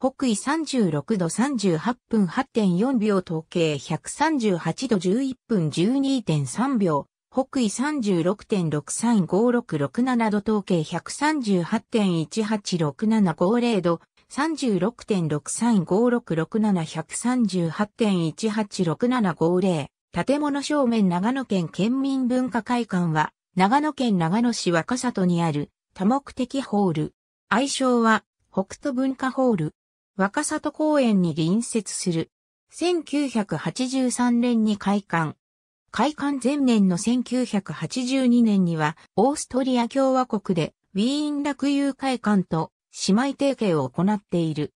北緯36度38分8.4秒統計138度11分12.3秒、北緯36.635667度統計138.186750度、36.635667138138.186750建物正面長野県県民文化会館は、長野県長野市若里にある多目的ホール。愛称は、北斗文化ホール。若里公園に隣接する。1983年に開館。開館前年の1982年には、オーストリア共和国で、ウィーン落遊会館と姉妹提携を行っている。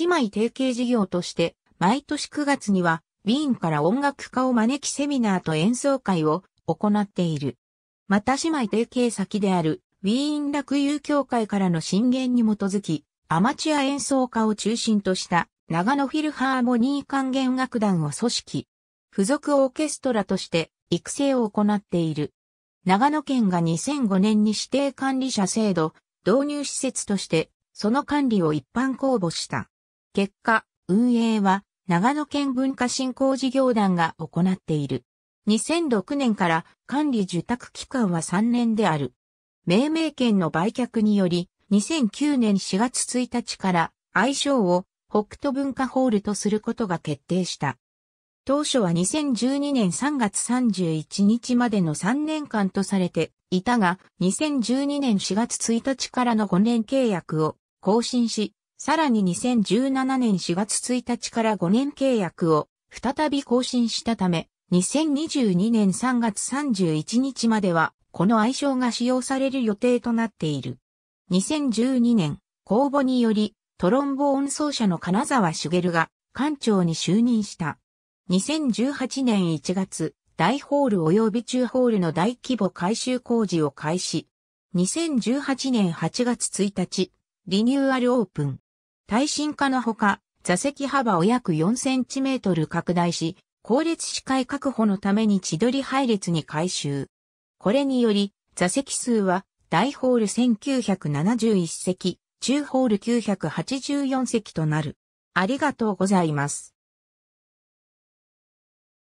姉妹提携事業として、毎年9月には、ウィーンから音楽家を招きセミナーと演奏会を行っている。また姉妹提携先である、ウィーン落遊協会からの進言に基づき、アマチュア演奏家を中心とした長野フィルハーモニー管弦楽団を組織、付属オーケストラとして育成を行っている。長野県が2005年に指定管理者制度導入施設としてその管理を一般公募した。結果、運営は長野県文化振興事業団が行っている。2006年から管理受託期間は3年である。命名権の売却により、2009年4月1日から愛称を北斗文化ホールとすることが決定した。当初は2012年3月31日までの3年間とされていたが、2012年4月1日からの5年契約を更新し、さらに2017年4月1日から5年契約を再び更新したため、2022年3月31日まではこの愛称が使用される予定となっている。2012年、公募により、トロンボーン奏者の金沢茂が館長に就任した。2018年1月、大ホール及び中ホールの大規模改修工事を開始。2018年8月1日、リニューアルオープン。耐震化のほか、座席幅を約4センチメートル拡大し、後列視界確保のために千鳥配列に改修。これにより、座席数は大ホール1971席、中ホール984席となる。ありがとうございます。